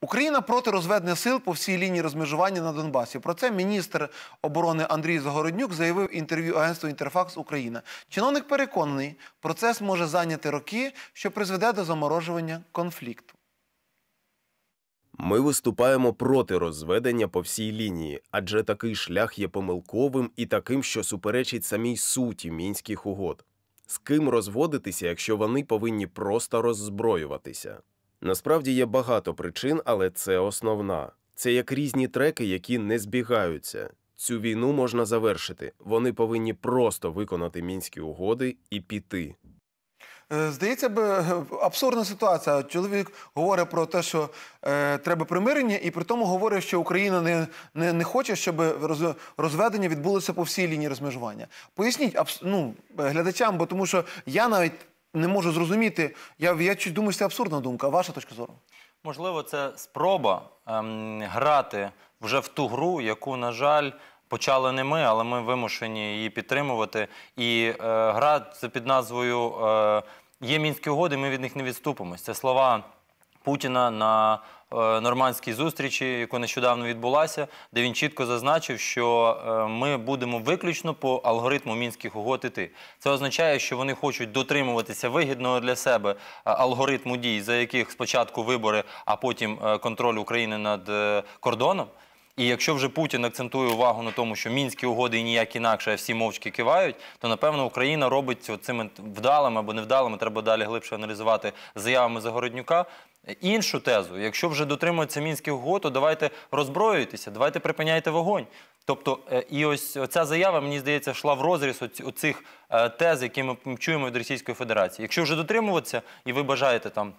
Україна проти розведення сил по всій лінії розмежування на Донбасі. Про це міністр оборони Андрій Загороднюк заявив інтерв'ю агентству Інтерфакс Україна. Чиновник переконаний, процес може зайняти роки, що призведе до заморожування конфлікту. Ми виступаємо проти розведення по всій лінії, адже такий шлях є помилковим і таким, що суперечить самій суті мінських угод. З ким розводитися, якщо вони повинні просто роззброюватися? Насправді є багато причин, але це основна. Це як різні треки, які не збігаються. Цю війну можна завершити. Вони повинні просто виконати мінські угоди і піти. Е, здається б, е, абсурдна ситуація. Чоловік говорить про те, що е, треба примирення, і при тому говорить, що Україна не не, не хоче, щоб розведення відбулося по всій лінії розмежування. Поясніть ну, е, глядачам, бо тому що я навіть не можу зрозуміти. Я я думаю, що це абсурдна думка. Ваша точка зору? Можливо, це спроба ем, грати вже в ту гру, яку, на жаль, почали не ми, але ми вимушені її підтримувати. І е, гра це під назвою е, Є мінські угоди, ми від них не відступимося. Це слова. Путіна на е, нормандській зустрічі, яку нещодавно відбулася, де він чітко зазначив, що е, ми будемо виключно по алгоритму мінських угод іти. Це означає, що вони хочуть дотримуватися вигідного для себе е, алгоритму дій, за яких спочатку вибори, а потім контроль України над кордоном. І якщо вже Путін акцентує увагу на тому, що мінські угоди і ніяк інакше, а всі мовчки кивають, то напевно Україна робить цими вдалими або невдалими, треба далі глибше аналізувати заявами Загороднюка іншу тезу. Якщо вже дотримуються мінських угод, то давайте роззброюйтеся, давайте припиняйте вогонь. Тобто, е, і ось ця заява, мені здається, йшла в розріз оцих е, тез, які ми чуємо від Російської Федерації. Якщо вже дотримуватися і ви бажаєте там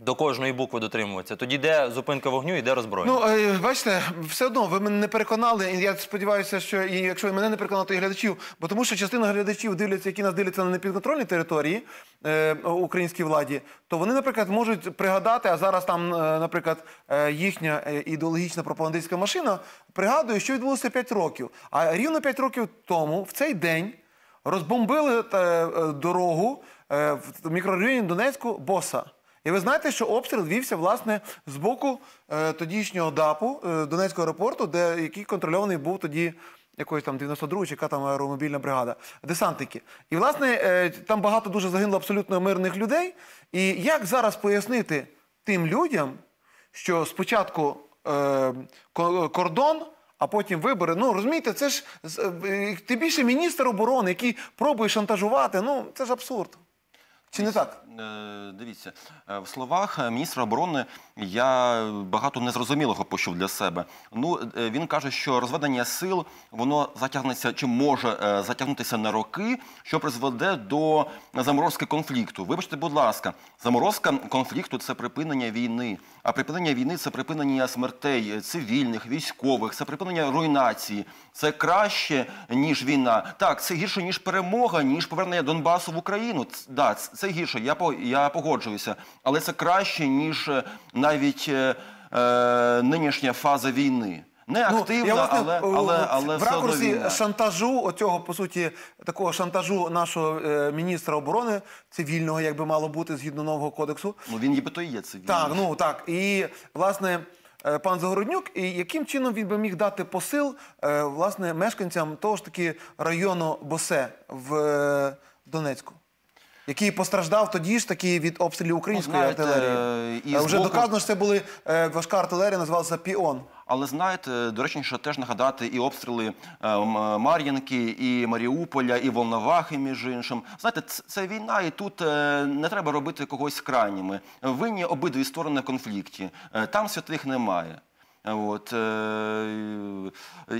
до кожної букви дотримуватися. Тоді йде зупинка вогню, йде розброєння. Ну е, бачите, все одно ви мене не переконали. Я сподіваюся, що і якщо ви мене не переконали, то і глядачів, бо тому, що частина глядачів дивляться, які нас дивляться на непідконтрольній території е, українській владі, то вони, наприклад, можуть пригадати, а зараз там, е, наприклад, е, їхня ідеологічна пропагандистська машина пригадує, що відбулося 5 років. А рівно 5 років тому, в цей день, розбомбили е, дорогу е, в мікрорайоні Донецьку боса. І ви знаєте, що обстріл вівся власне з боку е, тодішнього ДАПу е, Донецького аеропорту, де який контрольований був тоді якоїсь там 92 чи яка там аеромобільна бригада, десантники. І власне е, там багато дуже загинуло абсолютно мирних людей. І як зараз пояснити тим людям, що спочатку е, кордон. А потім вибори. Ну розумієте, це ж е, ти більше міністр оборони, який пробує шантажувати. Ну це ж абсурд. Чи не так? Е, дивіться, е, в словах е, міністра оборони я багато незрозумілого почув для себе. Ну, він каже, що розведення сил воно затягнеться чи може затягнутися на роки, що призведе до заморозки конфлікту. Вибачте, будь ласка, заморозка конфлікту це припинення війни. А припинення війни це припинення смертей цивільних, військових, це припинення руйнації. Це краще ніж війна. Так, це гірше ніж перемога, ніж повернення Донбасу в Україну. Да, це гірше. Я я погоджуюся, але це краще ніж е, навіть е, е, нинішня фаза війни. Не ну, активна, ну, але, е, але, але в ракурсі шантажу оцього, по суті, такого шантажу нашого е, міністра оборони цивільного, як би мало бути, згідно нового кодексу. Ну він нібито і є цивільний. Так, ну так. І власне е, пан Загороднюк, і яким чином він би міг дати посил е, власне мешканцям того ж таки району Босе в е, Донецьку? який постраждав тоді ж таки від обстрілів української знаєте, артилерії. Е, е, вже боку... доказано, що це були е, важка артилерія, називалася Піон. Але знаєте, доречніше теж нагадати і обстріли Мар'їнки, і Маріуполя, і Волновахи, між іншим. Знаєте, це війна, і тут не треба робити когось крайніми. Винні обидві сторони в конфлікті. Там святих немає. От е,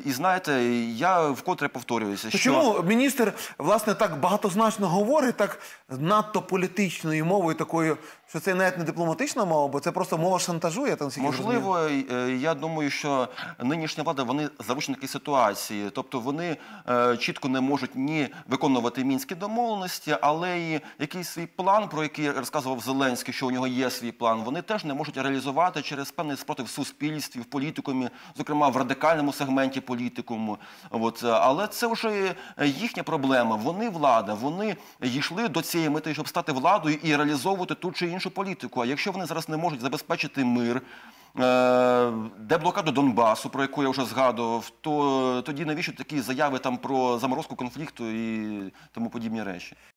і знаєте, я вкотре повторююся, що чому міністр власне так багатозначно говорить, так надто політичною мовою, такою, що це навіть не дипломатична мова, бо це просто мова шантажу, я там можливо. Розумію. Е, я думаю, що нинішня влада вони заручники ситуації, тобто вони е, чітко не можуть ні виконувати мінські домовленості, але і якийсь свій план, про який розказував Зеленський, що у нього є свій план, вони теж не можуть реалізувати через певний спротив суспільствів політикумі, зокрема в радикальному сегменті політикуму. От. Е, але це вже їхня проблема. Вони влада, вони йшли до цієї мети, щоб стати владою і реалізовувати ту чи іншу політику. А якщо вони зараз не можуть забезпечити мир. Е, де блокаду Донбасу, про яку я вже згадував, то е, тоді навіщо такі заяви там про заморозку конфлікту і тому подібні речі?